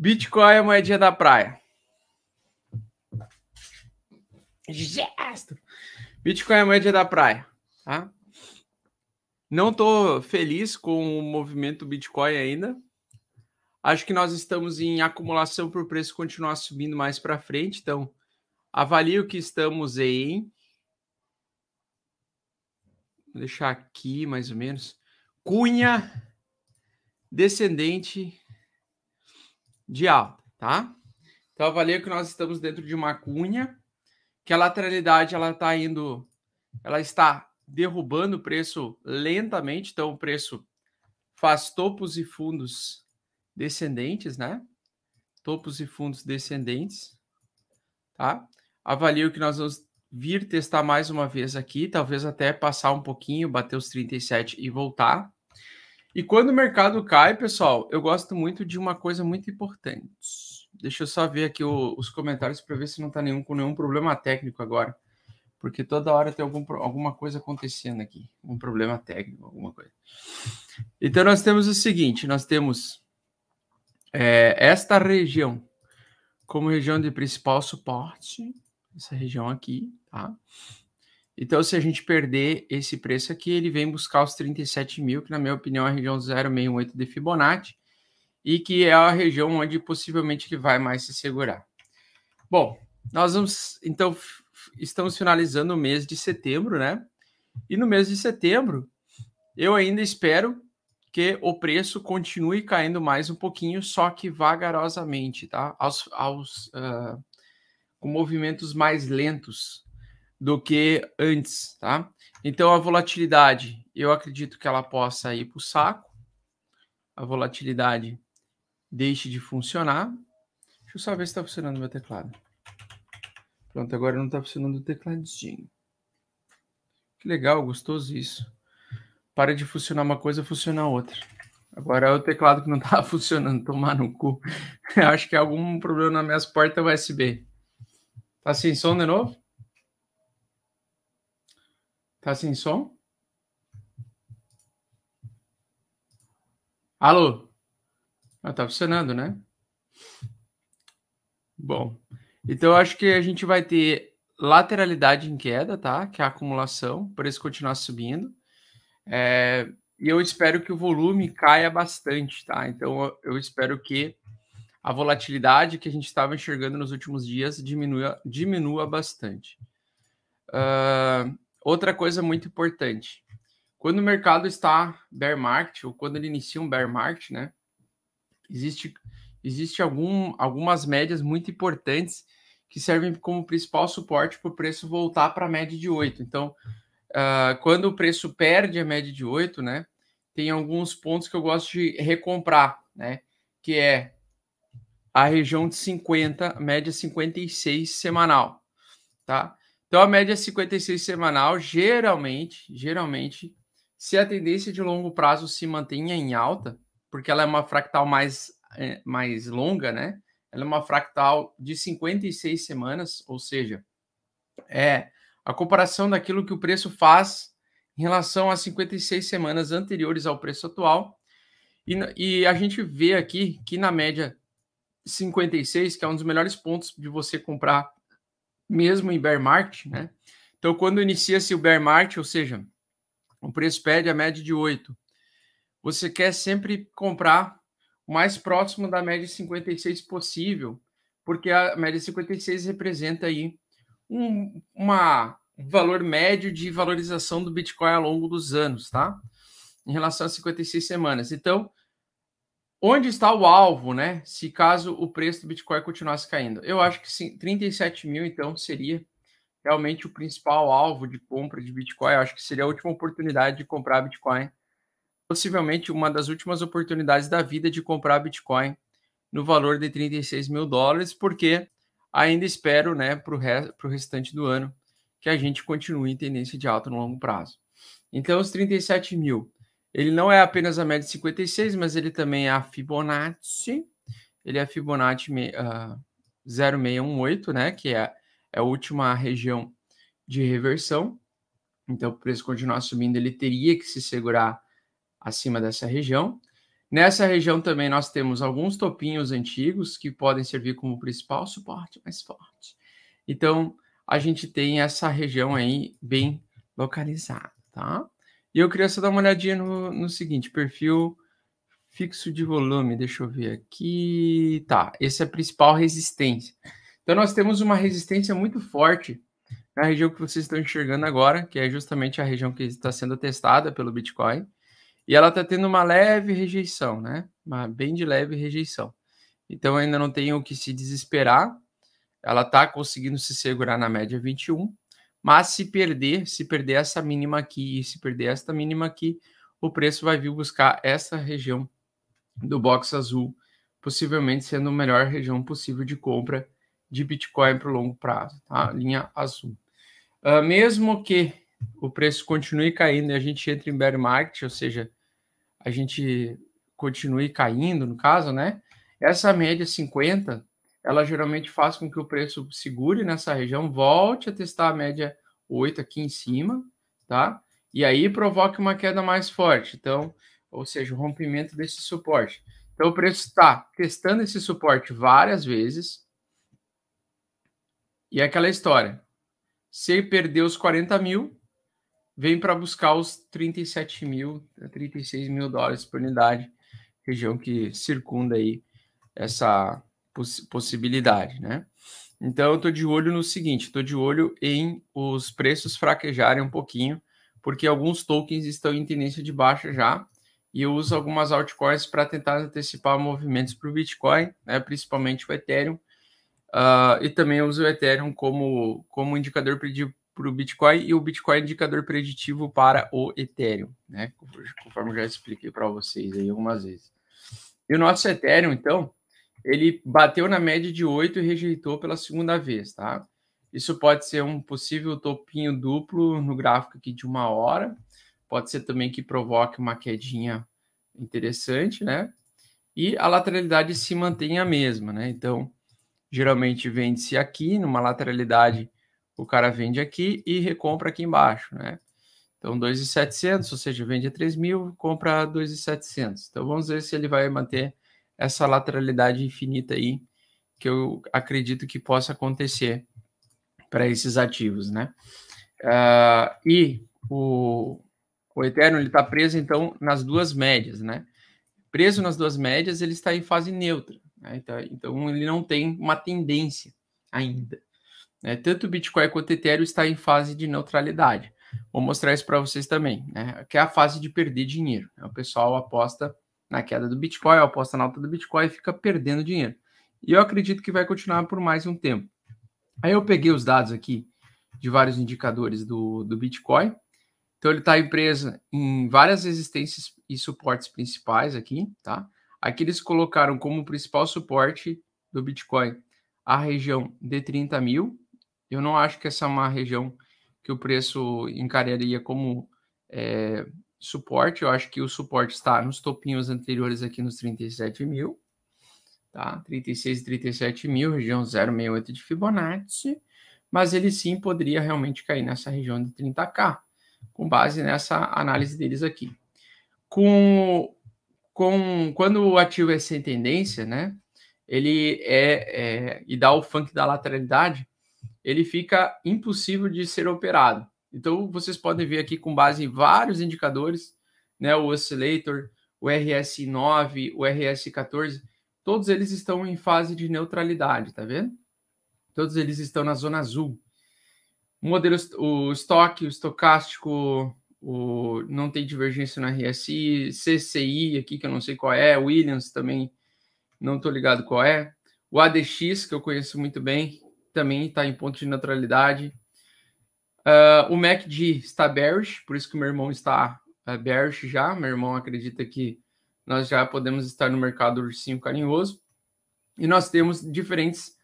Bitcoin é moedinha da praia. Gesto. Bitcoin é moedinha da praia, tá? Não estou feliz com o movimento Bitcoin ainda. Acho que nós estamos em acumulação para o preço continuar subindo mais para frente, então avalie o que estamos em. Vou deixar aqui mais ou menos. Cunha descendente de alta, tá? Então avalia que nós estamos dentro de uma cunha, que a lateralidade ela está indo, ela está derrubando o preço lentamente, então o preço faz topos e fundos descendentes, né? Topos e fundos descendentes, tá? Avalio que nós vamos vir testar mais uma vez aqui, talvez até passar um pouquinho, bater os 37 e voltar. E quando o mercado cai, pessoal, eu gosto muito de uma coisa muito importante. Deixa eu só ver aqui o, os comentários para ver se não está nenhum, com nenhum problema técnico agora. Porque toda hora tem algum, alguma coisa acontecendo aqui. Um problema técnico, alguma coisa. Então, nós temos o seguinte: nós temos é, esta região como região de principal suporte, essa região aqui, tá? Então, se a gente perder esse preço aqui, ele vem buscar os 37 mil, que na minha opinião é a região 068 de Fibonacci, e que é a região onde possivelmente ele vai mais se segurar. Bom, nós vamos, então, estamos finalizando o mês de setembro, né? E no mês de setembro, eu ainda espero que o preço continue caindo mais um pouquinho, só que vagarosamente, tá? Aos, aos uh, com movimentos mais lentos, do que antes, tá? Então a volatilidade, eu acredito que ela possa ir para o saco. A volatilidade deixe de funcionar. Deixa eu só ver se está funcionando meu teclado. Pronto, agora não está funcionando o tecladinho. Que legal, gostoso isso. Para de funcionar uma coisa, funciona outra. Agora é o teclado que não está funcionando, tomar no cu. Acho que é algum problema nas minhas portas USB. Tá sem som de novo? Tá sem som? Alô? Ah, tá funcionando, né? Bom, então eu acho que a gente vai ter lateralidade em queda, tá? Que é a acumulação, por isso continuar subindo. É, e eu espero que o volume caia bastante, tá? Então eu espero que a volatilidade que a gente estava enxergando nos últimos dias diminua, diminua bastante. Uh, Outra coisa muito importante. Quando o mercado está bear market, ou quando ele inicia um bear market, né? Existe, existe algum, algumas médias muito importantes que servem como principal suporte para o preço voltar para a média de 8. Então, uh, quando o preço perde a média de 8, né? Tem alguns pontos que eu gosto de recomprar, né? Que é a região de 50, média 56 semanal, tá? Então a média é 56 semanal, geralmente, geralmente, se a tendência de longo prazo se mantenha em alta, porque ela é uma fractal mais, é, mais longa, né? Ela é uma fractal de 56 semanas, ou seja, é a comparação daquilo que o preço faz em relação às 56 semanas anteriores ao preço atual. E, e a gente vê aqui que na média 56, que é um dos melhores pontos de você comprar mesmo em bear market, né? Então, quando inicia-se o bear market, ou seja, o preço pede a média de 8, você quer sempre comprar o mais próximo da média 56 possível, porque a média 56 representa aí um, uma, valor médio de valorização do Bitcoin ao longo dos anos, tá? Em relação a 56 semanas. Então, Onde está o alvo, né? Se caso o preço do Bitcoin continuasse caindo. Eu acho que sim, 37 mil, então, seria realmente o principal alvo de compra de Bitcoin. Eu acho que seria a última oportunidade de comprar Bitcoin. Possivelmente uma das últimas oportunidades da vida de comprar Bitcoin no valor de 36 mil dólares, porque ainda espero, né, para o re restante do ano que a gente continue em tendência de alta no longo prazo. Então, os 37 mil ele não é apenas a média de 56, mas ele também é a Fibonacci. Ele é a Fibonacci uh, ah, 0618, né? Que é, é a última região de reversão. Então, para preço continuar subindo, ele teria que se segurar acima dessa região. Nessa região também nós temos alguns topinhos antigos que podem servir como principal suporte mais forte. Então, a gente tem essa região aí bem localizada, tá? E eu queria só dar uma olhadinha no, no seguinte, perfil fixo de volume, deixa eu ver aqui. Tá, essa é a principal resistência. Então nós temos uma resistência muito forte na região que vocês estão enxergando agora, que é justamente a região que está sendo testada pelo Bitcoin, e ela está tendo uma leve rejeição, né? Uma bem de leve rejeição. Então ainda não tem o que se desesperar. Ela está conseguindo se segurar na média 21, mas se perder, se perder essa mínima aqui e se perder esta mínima aqui, o preço vai vir buscar essa região do box azul, possivelmente sendo a melhor região possível de compra de Bitcoin para o longo prazo, tá? linha azul. Uh, mesmo que o preço continue caindo e a gente entre em bear market, ou seja, a gente continue caindo, no caso, né? Essa média 50 é ela geralmente faz com que o preço segure nessa região, volte a testar a média 8 aqui em cima, tá? E aí provoque uma queda mais forte. Então, ou seja, o rompimento desse suporte. Então, o preço está testando esse suporte várias vezes. E é aquela história. Se perder os 40 mil, vem para buscar os 37 mil, 36 mil dólares por unidade, região que circunda aí essa poss possibilidade, né? Então, eu estou de olho no seguinte: estou de olho em os preços fraquejarem um pouquinho, porque alguns tokens estão em tendência de baixa já. E eu uso algumas altcoins para tentar antecipar movimentos para o Bitcoin, né, principalmente o Ethereum. Uh, e também uso o Ethereum como, como indicador preditivo para o Bitcoin e o Bitcoin é indicador preditivo para o Ethereum, né? Conforme já expliquei para vocês aí algumas vezes. E o nosso Ethereum, então, ele bateu na média de 8 e rejeitou pela segunda vez, tá? Isso pode ser um possível topinho duplo no gráfico aqui de uma hora, pode ser também que provoque uma quedinha interessante, né? E a lateralidade se mantém a mesma, né? Então, geralmente vende-se aqui, numa lateralidade o cara vende aqui e recompra aqui embaixo, né? Então, 2,700, ou seja, vende a 3.000, compra 2,700. Então, vamos ver se ele vai manter essa lateralidade infinita aí que eu acredito que possa acontecer para esses ativos, né? Uh, e o, o Ethereum está preso, então, nas duas médias, né? Preso nas duas médias, ele está em fase neutra. Né? Então, então, ele não tem uma tendência ainda. Né? Tanto o Bitcoin quanto o Ethereum está em fase de neutralidade. Vou mostrar isso para vocês também, né? que é a fase de perder dinheiro. Né? O pessoal aposta na queda do Bitcoin, aposta na alta do Bitcoin e fica perdendo dinheiro. E eu acredito que vai continuar por mais um tempo. Aí eu peguei os dados aqui de vários indicadores do, do Bitcoin. Então ele está empresa em várias resistências e suportes principais aqui, tá? Aqui eles colocaram como principal suporte do Bitcoin a região de 30 mil. Eu não acho que essa é uma região que o preço encararia como é, suporte. Eu acho que o suporte está nos topinhos anteriores aqui nos 37 mil. Tá? 36 e 37 mil, região 068 de Fibonacci. Mas ele sim poderia realmente cair nessa região de 30K, com base nessa análise deles aqui. Com, com quando o ativo é sem tendência, né? Ele é, é e dá o funk da lateralidade, ele fica impossível de ser operado. Então, vocês podem ver aqui com base em vários indicadores, né? O oscillator, o RS9, o RS14, todos eles estão em fase de neutralidade, tá vendo? Todos eles estão na zona azul. O modelo, o estoque, o estocástico, o não tem divergência no RSI, CCI aqui, que eu não sei qual é, Williams também, não tô ligado qual é. O ADX, que eu conheço muito bem, também está em ponto de neutralidade. Uh, o MACD está bearish, por isso que o meu irmão está uh, bearish já. Meu irmão acredita que nós já podemos estar no mercado ursinho carinhoso. E nós temos diferentes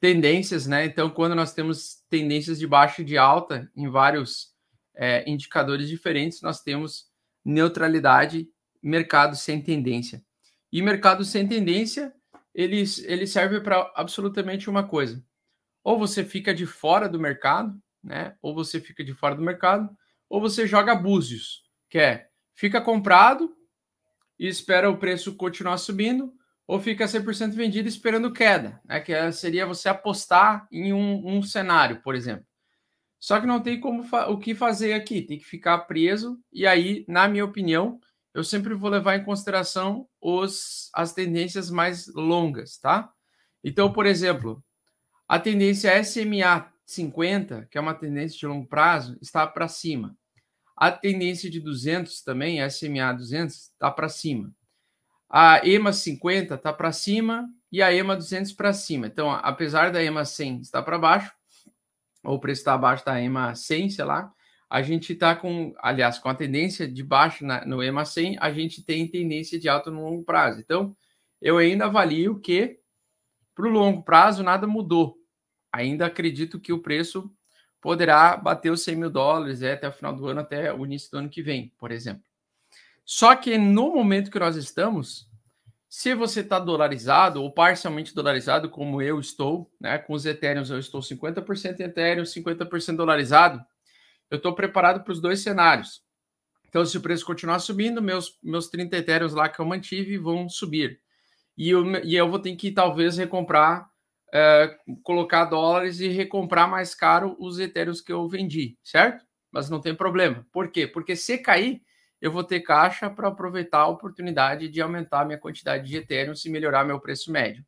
tendências, né? Então, quando nós temos tendências de baixa e de alta em vários é, indicadores diferentes, nós temos neutralidade, mercado sem tendência. E mercado sem tendência, ele, ele serve para absolutamente uma coisa. Ou você fica de fora do mercado, né? Ou você fica de fora do mercado, ou você joga búzios, que é fica comprado e espera o preço continuar subindo, ou fica 100% vendido esperando queda, né? Que é, seria você apostar em um, um cenário, por exemplo. Só que não tem como o que fazer aqui, tem que ficar preso. E aí, na minha opinião, eu sempre vou levar em consideração os, as tendências mais longas, tá? Então, por exemplo, a tendência SMA 50, que é uma tendência de longo prazo, está para cima. A tendência de 200 também, SMA 200, está para cima. A EMA 50 está para cima e a EMA 200 para cima. Então, apesar da EMA 100 estar para baixo, ou o preço está abaixo da EMA 100, sei lá, a gente está com, aliás, com a tendência de baixo na, no EMA 100, a gente tem tendência de alta no longo prazo. Então, eu ainda avalio que para o longo prazo nada mudou ainda acredito que o preço poderá bater os 100 mil dólares é, até o final do ano, até o início do ano que vem, por exemplo. Só que no momento que nós estamos, se você está dolarizado ou parcialmente dolarizado, como eu estou, né, com os Ethereum eu estou 50% Ethereum, 50% dolarizado, eu estou preparado para os dois cenários. Então, se o preço continuar subindo, meus, meus 30 Ethereums lá que eu mantive vão subir. E eu, e eu vou ter que talvez recomprar é, colocar dólares e recomprar mais caro os etéreos que eu vendi, certo? Mas não tem problema. Por quê? Porque se cair, eu vou ter caixa para aproveitar a oportunidade de aumentar minha quantidade de etéreos se melhorar meu preço médio.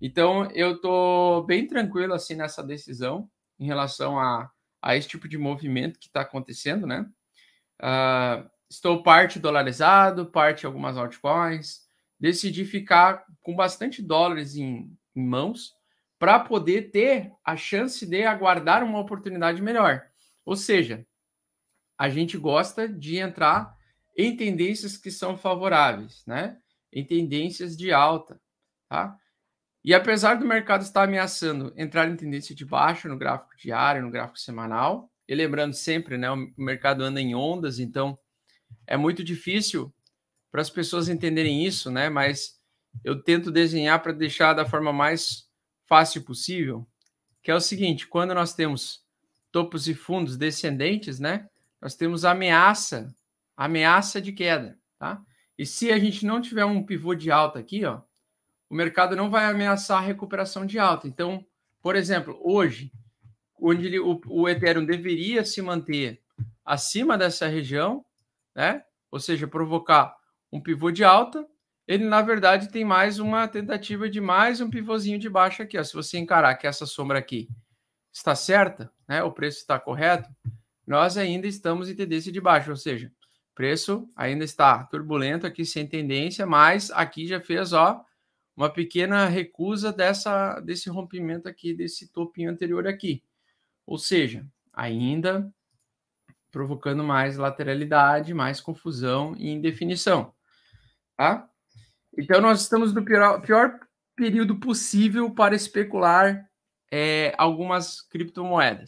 Então, eu estou bem tranquilo assim nessa decisão em relação a, a esse tipo de movimento que está acontecendo, né? Uh, estou parte dolarizado, parte algumas altcoins. Decidi ficar com bastante dólares em, em mãos para poder ter a chance de aguardar uma oportunidade melhor. Ou seja, a gente gosta de entrar em tendências que são favoráveis, né? Em tendências de alta, tá? E apesar do mercado estar ameaçando entrar em tendência de baixo no gráfico diário, no gráfico semanal, e lembrando sempre, né, o mercado anda em ondas, então é muito difícil para as pessoas entenderem isso, né? Mas eu tento desenhar para deixar da forma mais fácil possível, que é o seguinte: quando nós temos topos e fundos descendentes, né? Nós temos ameaça, ameaça de queda, tá? E se a gente não tiver um pivô de alta aqui, ó, o mercado não vai ameaçar a recuperação de alta. Então, por exemplo, hoje, onde ele, o, o Ethereum deveria se manter acima dessa região, né? Ou seja, provocar um pivô de alta, ele na verdade tem mais uma tentativa de mais um pivôzinho de baixo aqui. Ó. Se você encarar que essa sombra aqui está certa, né, o preço está correto, nós ainda estamos em tendência de baixo, ou seja, preço ainda está turbulento aqui sem tendência, mas aqui já fez ó, uma pequena recusa dessa desse rompimento aqui desse topinho anterior aqui. Ou seja, ainda provocando mais lateralidade, mais confusão e indefinição, tá? Então, nós estamos no pior, pior período possível para especular é, algumas criptomoedas.